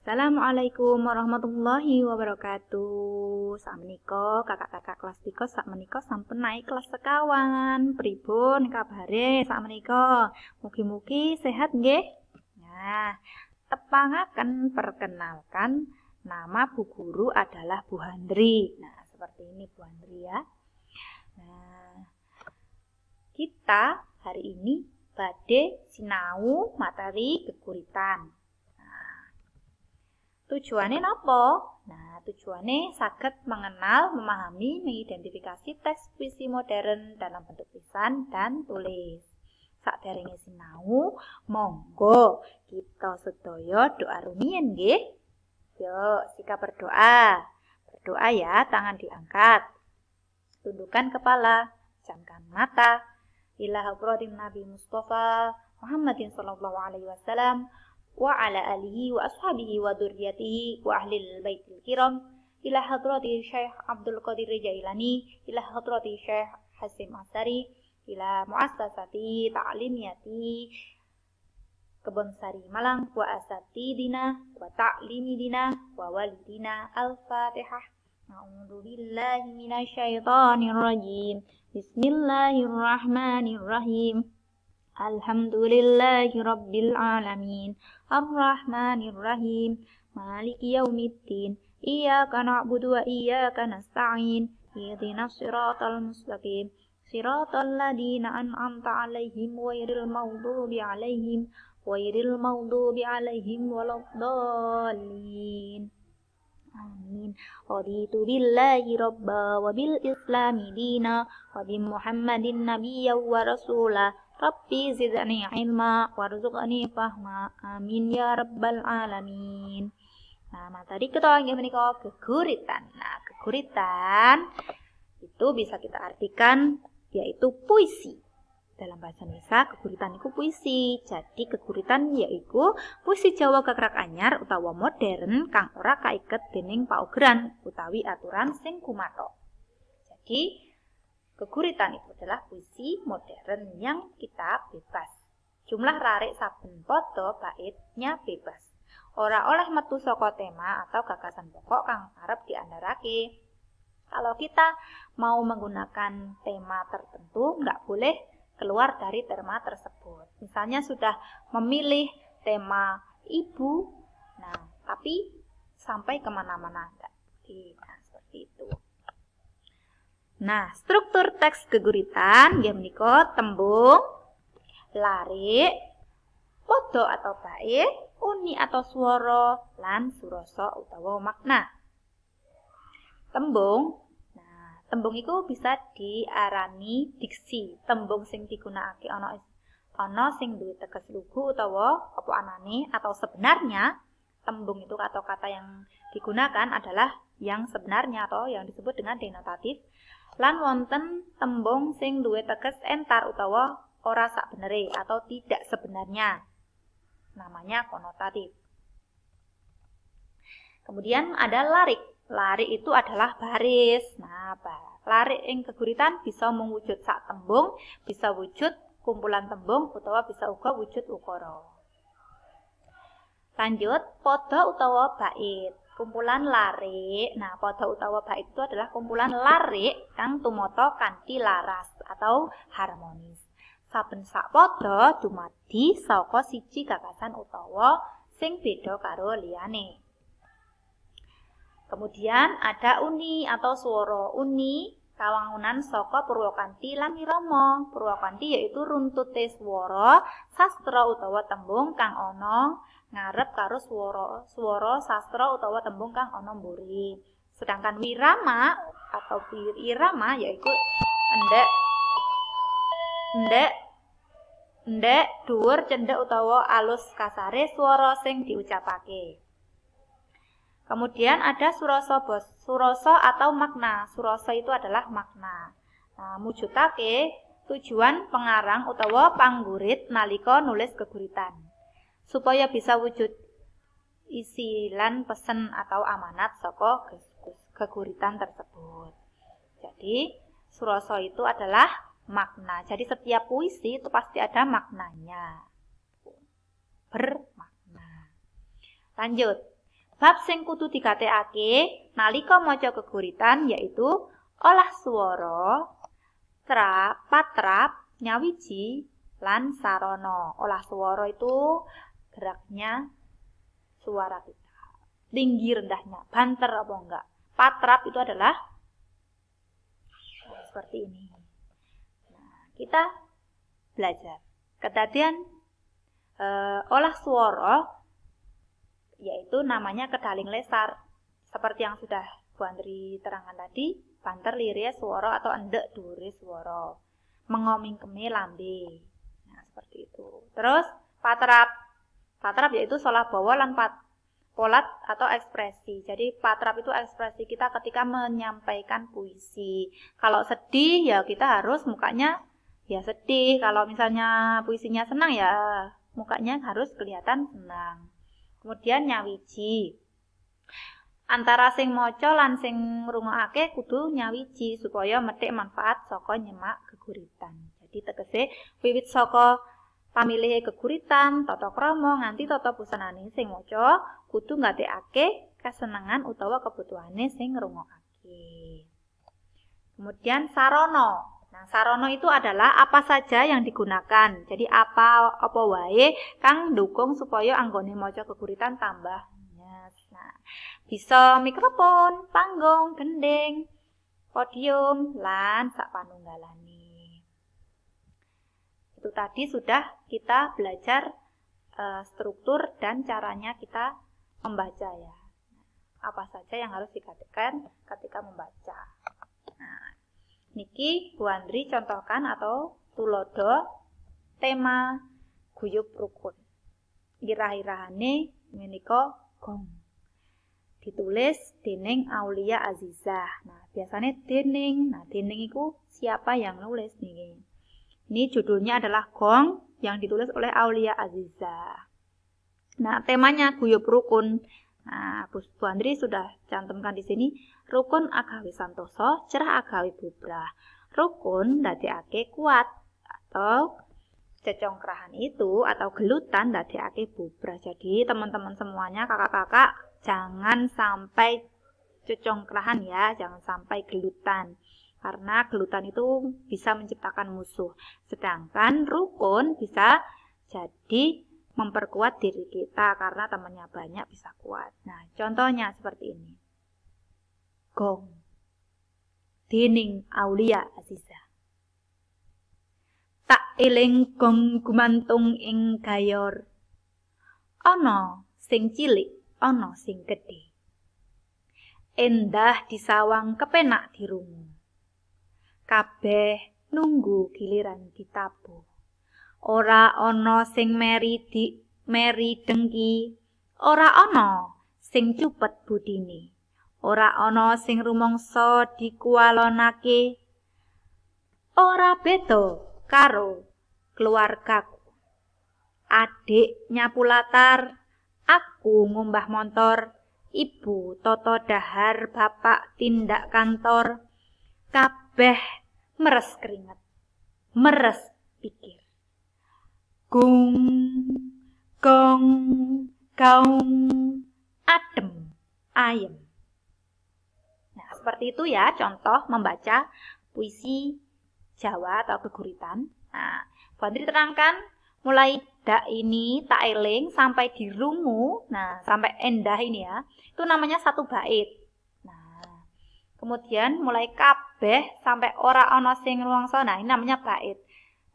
Assalamualaikum warahmatullahi wabarakatuh. Sak kakak-kakak kelas 3 sak menika sampun naik kelas sekawan. Pribun kabare sak menika? Mugi-mugi sehat nggih. Nah, tepangaken perkenalkan nama Bu Guru adalah Bu Handri. Nah, seperti ini Bu Handri ya. Nah, kita hari ini badai sinau materi geguritan. Tujuannya apa? Nah, tujuannya sakit mengenal, memahami, mengidentifikasi teks puisi modern dalam bentuk tulisan dan tulis. Sak derenge sinau, monggo kita sedaya doa rumien nggih. Yuk, sikap berdoa. Berdoa ya, tangan diangkat. Tundukkan kepala, jamkan mata. Ilaha Nabi Mustafa Muhammadin sallallahu alaihi wasallam wa ala alihi wa ashabihi wa durriyatihi wa ahlil baitil kiram ila hadrati Syekh Abdul Qadir Jailani ila hadrati Syekh Hasim Asari ila muassasati ta'limiyati Kebonsari Malang wa asatidina wa dina wa walidina al-fatihah A'udzu billahi minasyaitonir rajim Bismillahirrahmanirrahim الحمد لله رب العالمين الرحمن الرحيم مالك يوم الدين إياك نعبد وإياك نستعين اهدنا الصراط المستقيم صراط الذين أنعمت عليهم غير المغضوب عليهم غير المغضوب عليهم ولا الضالين آمين رضيت بالله ربا وبالإسلام دينا وبمحمد نبيا ورسولا Rabbi zidni ilma warzuqni fahma amin ya rabbal alamin Nah, tadi kita lagi menikah keguritan Nah, keguritan itu bisa kita artikan yaitu puisi. Dalam bahasa Indonesia, keguritan itu puisi. Jadi, keguritan yaitu puisi Jawa kekrak anyar utawa modern kang ora kaiket dening paugeran utawi aturan sing kumato. Jadi, Keguritan itu adalah puisi modern yang kita bebas. Jumlah rarik sabun foto baitnya bebas. Ora oleh metu soko tema atau gagasan pokok kang arep diandarake. Kalau kita mau menggunakan tema tertentu, nggak boleh keluar dari tema tersebut. Misalnya sudah memilih tema ibu, nah tapi sampai kemana-mana nggak. Nah, seperti itu. Nah, struktur teks keguritan ya meniko tembung lari podo atau baik, uni atau suoro, lan suroso utawa makna. Tembung Nah, tembung itu bisa diarani diksi, tembung sing digunakake ono ono sing duwe teges lugu utawa apa anane atau sebenarnya tembung itu atau kata yang digunakan adalah yang sebenarnya atau yang disebut dengan denotatif lan wonten tembung sing duwe teges entar utawa ora sak benere atau tidak sebenarnya. Namanya konotatif. Kemudian ada larik. Larik itu adalah baris. Nah, larik ing keguritan bisa mewujud sak tembung, bisa wujud kumpulan tembung utawa bisa uga wujud ukoro. Lanjut, podo utawa bait kumpulan larik. Nah, pada utawa bait itu adalah kumpulan larik kang tumoto kanti laras atau harmonis. Saben sak pada dumadi saka siji gagasan utawa sing beda karo liyane. Kemudian ada uni atau suara uni kawangunan soko Purwokanti Langiromo Purwokanti yaitu runtute swara sastra utawa tembung kang ana ngarep karo swara, swara sastra utawa tembung kang ana mburi. Sedangkan wirama atau irama yaitu endek endek endek dhuwur cendhek utawa alus kasare swara sing diucapake. Kemudian ada suroso bos, suroso atau makna. Suroso itu adalah makna. Nah, mujutake tujuan pengarang utawa panggurit nalika nulis keguritan. Supaya bisa wujud isi lan pesen atau amanat soko keguritan tersebut. Jadi, suroso itu adalah makna. Jadi setiap puisi itu pasti ada maknanya. Bermakna. Lanjut. Bab sing kudu digatekake nalika maca keguritan yaitu olah swara, trap, patrap, nyawiji, lan sarana. Olah swara itu geraknya suara kita. Tinggi rendahnya, banter apa enggak. Patrap itu adalah seperti ini. Nah, kita belajar. Kedadian e, olah suworo yaitu namanya kedaling lesar. Seperti yang sudah Bu Andri terangkan tadi, banter liria suara atau endek duri suara. Mengoming kemi lambe. Nah, seperti itu. Terus patrap. Patrap yaitu solah bawa lan pat, polat atau ekspresi. Jadi patrap itu ekspresi kita ketika menyampaikan puisi. Kalau sedih ya kita harus mukanya ya sedih. Kalau misalnya puisinya senang ya mukanya harus kelihatan senang. Kemudian nyawiji. Antara sing maca lan sing ngrungokake kudu nyawiji supaya metik manfaat soko nyemak geguritan. Jadi tegese wiwit soko pamilihe geguritan, tata krama nganti tata pusanane sing maca kudu ngatekake kesenangan utawa kebutuhane sing ngrungokake. Kemudian Sarono. Nah, sarono itu adalah apa saja yang digunakan. Jadi apa apa wae kang dukung supaya anggone maca geguritan tambah nyes. Nah, bisa mikrofon, panggung, gending, podium, lan sak panunggalane. Itu tadi sudah kita belajar uh, struktur dan caranya kita membaca ya. Apa saja yang harus dikatakan ketika membaca. Niki Bu Andri contohkan atau tulodo tema guyub rukun. Irah-irahane meniko gong. Ditulis dening Aulia Azizah. Nah, biasanya dening. Nah, dening itu siapa yang nulis nih? Ini judulnya adalah gong yang ditulis oleh Aulia Azizah. Nah, temanya guyub rukun. Nah, Bu Andri sudah cantumkan di sini rukun agawi santoso, cerah agawi bubrah. Rukun dadi ake kuat atau cecongkrahan itu atau gelutan dadi ake bubrah. Jadi, teman-teman semuanya, kakak-kakak, jangan sampai cecongkrahan ya, jangan sampai gelutan. Karena gelutan itu bisa menciptakan musuh. Sedangkan rukun bisa jadi memperkuat diri kita karena temannya banyak bisa kuat. Nah, contohnya seperti ini. Gong. Dining Aulia Aziza. Tak eling gong gumantung ing gayor. Ono sing cilik, ono sing gede. Endah di sawang kepenak di dirungu. Kabeh nunggu giliran ditabuh ora ana sing meri di meri dengki ora ana sing cupet budine ora ana sing rumangsa dikualonake ora beto, karo keluargaku adik nyapu latar aku ngumbah motor, ibu toto dahar bapak tindak kantor kabeh meres keringet meres pikir Gung, gong, kaung, adem, ayem. Nah, seperti itu ya contoh membaca puisi Jawa atau keguritan. Nah, Fadri terangkan mulai dak ini tak eling sampai di nah sampai endah ini ya, itu namanya satu bait. Nah, kemudian mulai kabeh sampai ora ono sing ruang nah ini namanya bait.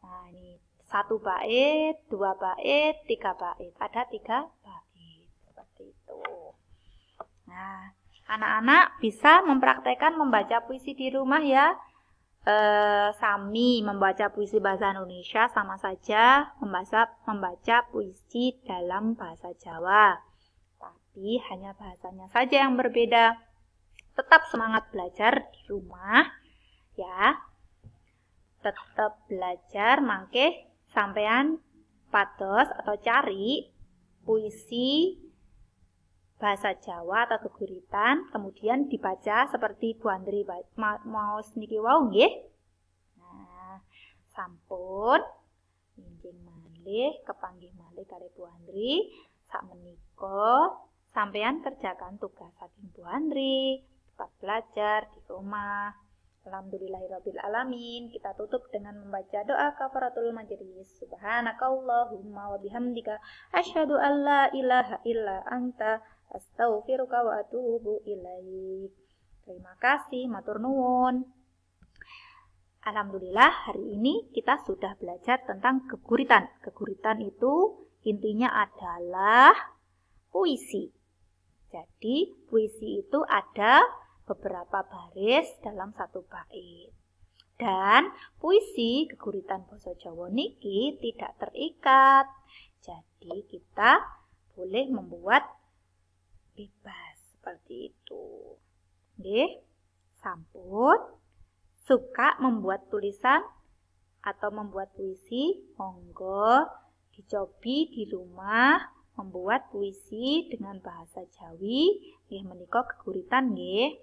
Nah, ini satu bait, dua bait, tiga bait. Ada tiga bait seperti itu. Nah, anak-anak bisa mempraktekkan membaca puisi di rumah ya. E, sami membaca puisi bahasa Indonesia sama saja membaca membaca puisi dalam bahasa Jawa. Tapi hanya bahasanya saja yang berbeda. Tetap semangat belajar di rumah ya. Tetap belajar mangke sampean patos atau cari puisi bahasa Jawa atau keguritan kemudian dibaca seperti Bu Andri mau sedikit wow nggih. Nah, sampun injing malih kepanggih malih kali Bu Andri sak menika sampean kerjakan tugas saking Bu Andri, tetap belajar di rumah, Alhamdulillahirrabbilalamin. Kita tutup dengan membaca doa kafaratul majlis. Subhanakallahumma wa bihamdika asyhadu an la ilaha illa anta astaghfiruka wa atubu ilaih. Terima kasih, matur nuwun. Alhamdulillah hari ini kita sudah belajar tentang keguritan. Keguritan itu intinya adalah puisi. Jadi puisi itu ada beberapa baris dalam satu bait. Dan puisi geguritan boso Jawa niki tidak terikat. Jadi kita boleh membuat bebas seperti itu. Nggih. Sampun suka membuat tulisan atau membuat puisi, monggo dicobi di rumah membuat puisi dengan bahasa Jawi nggih menika keguritan nggih.